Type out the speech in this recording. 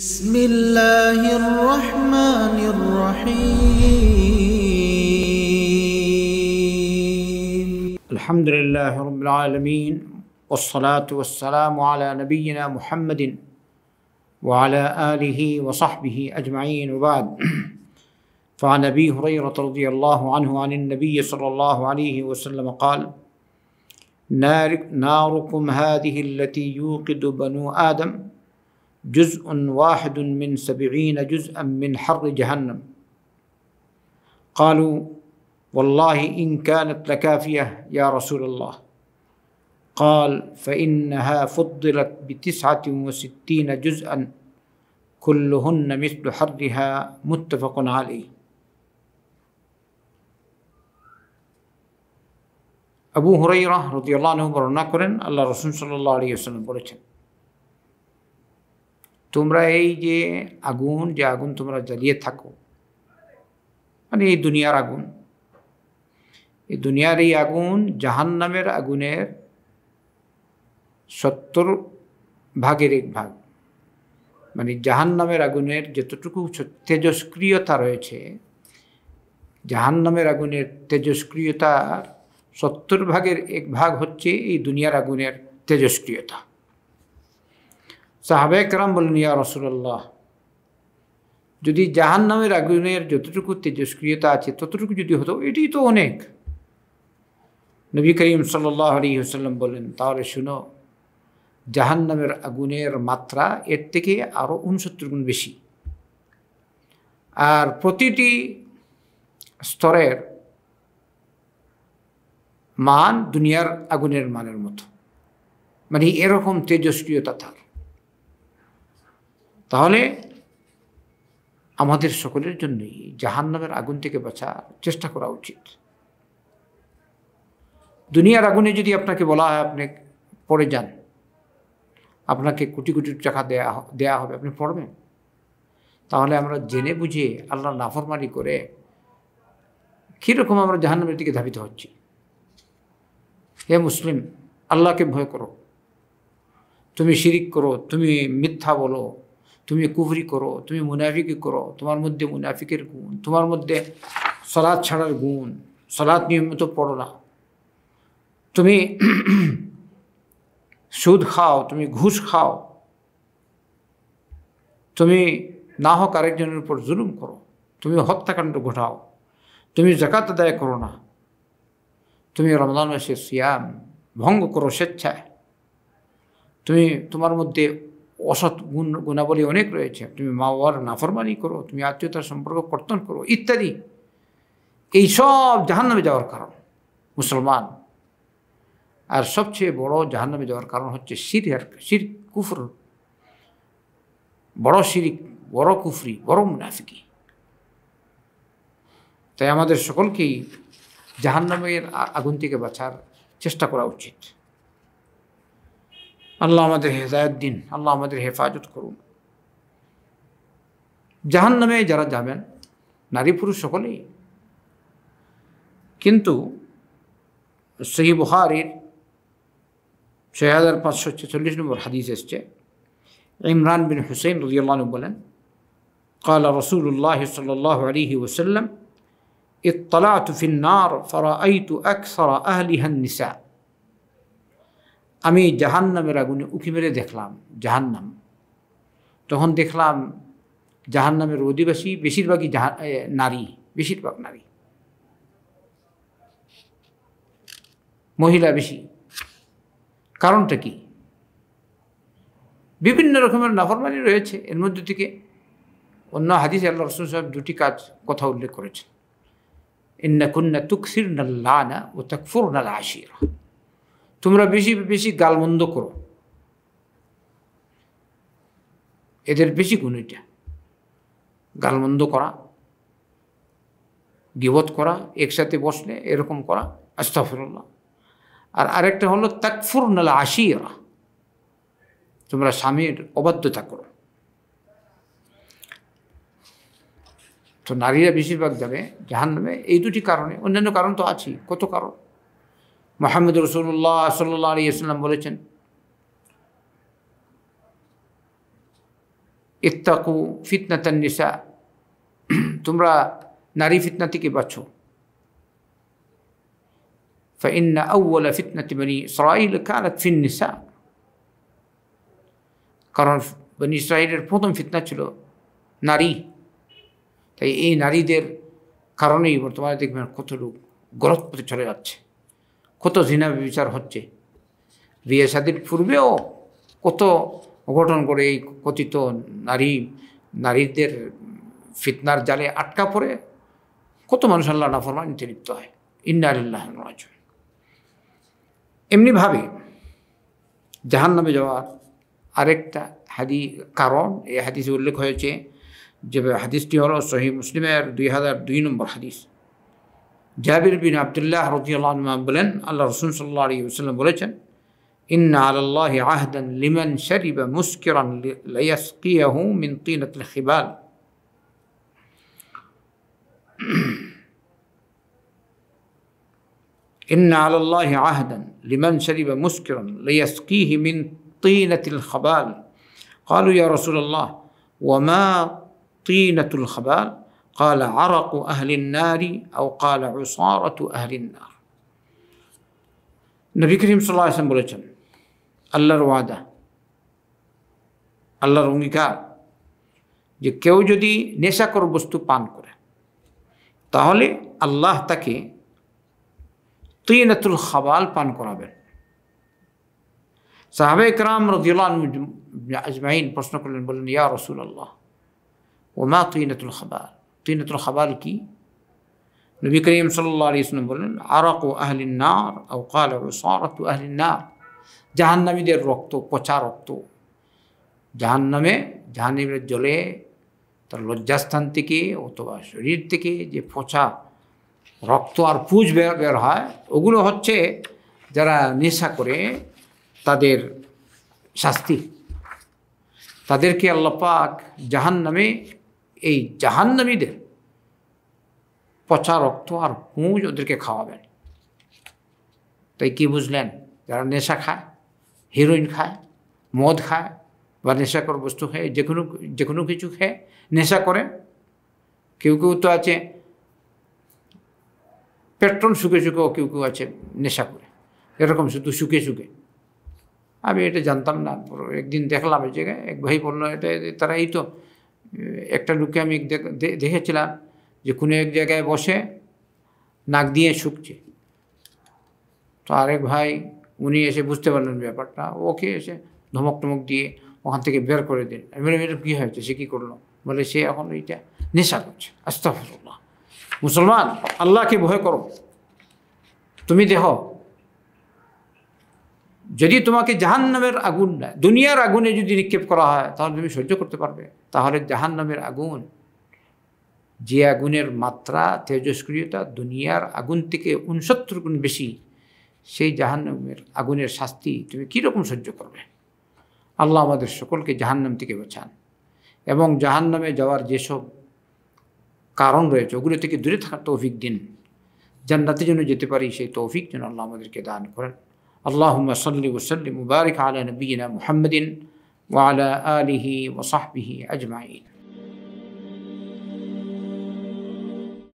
بسم الله الرحمن الرحيم الحمد لله رب العالمين والصلاة والسلام على نبينا محمد وعلى آله وصحبه أجمعين وبعد فعن أبي هريرة رضي الله عنه عن النبي صلى الله عليه وسلم قال ناركم هذه التي يوقد بنو آدم جزء واحد من سبعين جزءا من حر جهنم قالوا والله إن كانت لكافية يا رسول الله قال فإنها فضلت بتسعة وستين جزءا كلهن مثل حرها متفق عليه أبو আবু হুরাইরা রদিয়াল্লাহ বর্ণনা করেন আল্লাহ صلى الله عليه وسلم বলেছেন তোমরা এই যে আগুন যে আগুন তোমরা জ্বালিয়ে থাকো মানে এই দুনিয়ার আগুন এই দুনিয়ার এই আগুন জাহান্নামের আগুনের সত্তর ভাগের এক ভাগ মানে জাহান্নামের আগুনের যতটুকু তেজস্ক্রিয়তা রয়েছে জাহান্নামের আগুনের তেজস্ক্রিয়তার সত্তর ভাগের এক ভাগ হচ্ছে এই দুনিয়ার আগুনের তেজস্ক্রিয়তা সাহাবে একরাম বলেন ইয়া রসুল্লাহ যদি জাহান নামের আগুনের যতটুকু তেজস্ক্রিয়তা আছে ততটুকু যদি হতো এটি তো অনেক নবী করিম সাল্লি হুসাল্লাম বলেন তাহলে শুনো জাহান নামের আগুনের মাত্রা এর থেকে আরও উনসত্তর গুণ বেশি আর প্রতিটি স্তরের মান দুনিয়ার আগুনের মানের মতো মানে এরকম তেজস্ক্রিয়তা তার তাহলে আমাদের সকলের জন্যই জাহান্নামের আগুন থেকে বাঁচার চেষ্টা করা উচিত দুনিয়ার আগুনে যদি আপনাকে বলা হয় আপনি পড়ে যান আপনাকে কোটি কোটি টাকা দেয়া দেয়া হবে আপনি পড়বেন তাহলে আমরা জেনে বুঝে আল্লাহ নাফরমারি করে কীরকম আমরা জাহান্নামের দিকে ধাবিত হচ্ছি হে মুসলিম আল্লাহকে ভয় করো তুমি শিরিক করো তুমি মিথ্যা বলো তুমি কুফরি করো তুমি মুনাফিকি করো তোমার মধ্যে মুনাফিকের গুণ তোমার মধ্যে সলাদ ছাড়ার গুণ সলাদ নিয়মিত পড়ো না তুমি সুদ খাও তুমি ঘুষ খাও তুমি না হোক আরেকজনের উপর জুলুম করো তুমি হত্যাকাণ্ড ঘটাও তুমি জাকাত আদায় করো না তুমি রমজান মাসে সিয়াম ভঙ্গ করো স্বেচ্ছায় তুমি তোমার মধ্যে অসৎ গুণ গুণাবলী অনেক রয়েছে তুমি মা বাবার নাফরমানি করো তুমি আত্মীয়তার সম্পর্ক কর্তন করো ইত্যাদি এই সব জাহান্নামে যাওয়ার কারণ মুসলমান আর সবচেয়ে বড় জাহান্নামে যাওয়ার কারণ হচ্ছে সির আর সির কুফর বড় সিরিক বড় কুফরি বড় মুনাফিকি তাই আমাদের সকলকেই জাহান্নামের আগুন থেকে বাঁচার চেষ্টা করা উচিত আল্লাহ আমাদের হেদায়ত দিন আল্লাহ আমাদের হেফাজত করুন জাহান নামে যারা যাবেন নারী পুরুষ সকলেই কিন্তু সহি বুহারির ছয় হাজার পাঁচশো ছেচল্লিশ নম্বর হাদিস এসছে ইমরান বিন হুসেন রদিয়াল্লাহ বলেন قال رسول الله صلى الله عليه وسلم اطلعت في النار فرأيت أكثر أهلها النساء আমি জাহান্নামের আগুনে উঁকি মেরে দেখলাম জাহান্নাম তখন দেখলাম জাহান্নামের অধিবাসী বেশিরভাগই নারী বেশিরভাগ নারী মহিলা বেশি কারণটা কি বিভিন্ন রকমের নাফরমানি রয়েছে এর মধ্যে থেকে অন্য হাদিস আল্লাহ রসুল সাহেব দুটি কাজ কথা উল্লেখ করেছেন ইন্না কুন্না তুকসির না ও তাকফুর না আশিরা তোমরা বেশি বেশি গালমন্দ করো এদের বেশি গুণ এটা গালমন্দ করা গিবত করা একসাথে বসলে এরকম করা আস্তাফরুল্লাহ আর আরেকটা হলো তাকফুর আসি ওরা তোমরা স্বামীর অবাধ্যতা করো তো নারীরা বেশিরভাগ যাবে জাহান নামে এই দুটি কারণে অন্যান্য কারণ তো আছেই কত কারণ মোহাম্মদ রসুল্লাহ সাল্লাহ আলী ইসলাম বলেছেন ইত্তাকু ফিতনাতান নিসা তোমরা নারী ফিতনা থেকে বাঁচো فإن أول فتنة بني إسرائيل كانت في النساء কারণ বনি ইসরায়েলের প্রথম ফিতনা ছিল নারী তাই এই নারীদের কারণেই বর্তমানে দেখবেন কত লোক গলত পথে চলে যাচ্ছে কত জিনা বিচার হচ্ছে বিয়ে সাদির পূর্বেও কত অঘটন করে এই কথিত নারী নারীদের ফিতনার জালে আটকা পড়ে কত মানুষ আল্লাহ নিতে লিপ্ত হয় ইন্নারিল্লাহ এমনিভাবে জাহান নামে যাওয়ার আরেকটা হাদি কারণ এই হাদিসে উল্লেখ হয়েছে যে হাদিসটি হল সহি মুসলিমের দুই হাজার দুই নম্বর হাদিস جابر بن عبد الله رضي الله عنه قال الله رسول صلى الله عليه وسلم بلن إن على الله عهدا لمن شرب مسكرا ليسقيه من طينة الخبال إن على الله عهدا لمن شرب مسكرا ليسقيه من طينة الخبال قالوا يا رسول الله وما طينة الخبال قال عرق أهل النار أو قال عصارة أهل النار নবী করিম সাল্লাহ আসলাম বলেছেন আল্লাহর ওয়াদা আল্লাহর অঙ্গীকার যে কেউ যদি নেশাকর বস্তু পান করে তাহলে আল্লাহ তাকে তিনাতুল খাবাল পান করাবেন সাহাবে ইকরাম রদিউল্লাহ আজমাইন প্রশ্ন করলেন বললেন ইয়া রসুল আল্লাহ ওমা তিনাতুল খাবাল তিনত্র খাবার কি নবী করিম সাল্লা আলী ইসলাম বললেন আরাকু আহলিন নার আও কাল সারাকু আহলিন নার জাহান্নামীদের রক্ত পচা রক্ত জাহান্নামে জাহান্নামীর জলে তার লজ্জাস্থান থেকে অথবা শরীর থেকে যে পচা রক্ত আর পুজ বের হয় ওগুলো হচ্ছে যারা নেশা করে তাদের শাস্তি তাদেরকে আল্লাপাক জাহান্নামে এই জাহান্নামীদের পচা রক্ত আর পুঁজ ওদেরকে খাওয়াবেন তাই কি বুঝলেন যারা নেশা খায় হিরোইন খায় মদ খায় বা নেশাকর বস্তু খেয়ে যে কোনো যে কোনো কিছু খেয়ে নেশা করে কেউ কেউ তো আছে পেট্রোল শুকে শুকেও কেউ কেউ আছে নেশা করে এরকম শুধু শুকে শুকে আমি এটা জানতাম না একদিন দেখলাম এই জায়গায় এক ভাই বললো এটা তারা এই তো একটা লোককে আমি দেখেছিলাম যে কোনো এক জায়গায় বসে নাক দিয়ে শুকছে তো আরেক ভাই উনি এসে বুঝতে পারলেন ব্যাপারটা ওকে এসে ধমক টমক দিয়ে ওখান থেকে বের করে দিন আমি কী হয়েছে সে কী করলো বলে সে এখন এইটা নেশা করছে আস্তাফুল্লাহ মুসলমান আল্লাহকে ভয় করো তুমি দেখো যদি তোমাকে জাহান্নামের আগুন নেয় দুনিয়ার আগুনে যদি নিক্ষেপ করা হয় তাহলে তুমি সহ্য করতে পারবে তাহলে জাহান্নামের আগুন যে আগুনের মাত্রা তেজস্ক্রিয়তা দুনিয়ার আগুন থেকে উনসত্তর গুণ বেশি সেই জাহান্নামের আগুনের শাস্তি তুমি কীরকম সহ্য করবে আল্লাহ আমাদের সকলকে জাহান্নাম থেকে বোঝান এবং জাহান্নামে যাওয়ার যেসব কারণ রয়েছে ওগুলো থেকে দূরে থাকার তৌফিক দিন জান্নাতের যেন যেতে পারি সেই তৌফিক যেন আল্লাহ আমাদেরকে দান করেন اللهم صل وسلم وبارك على نبينا محمد وعلى اله وصحبه اجمعين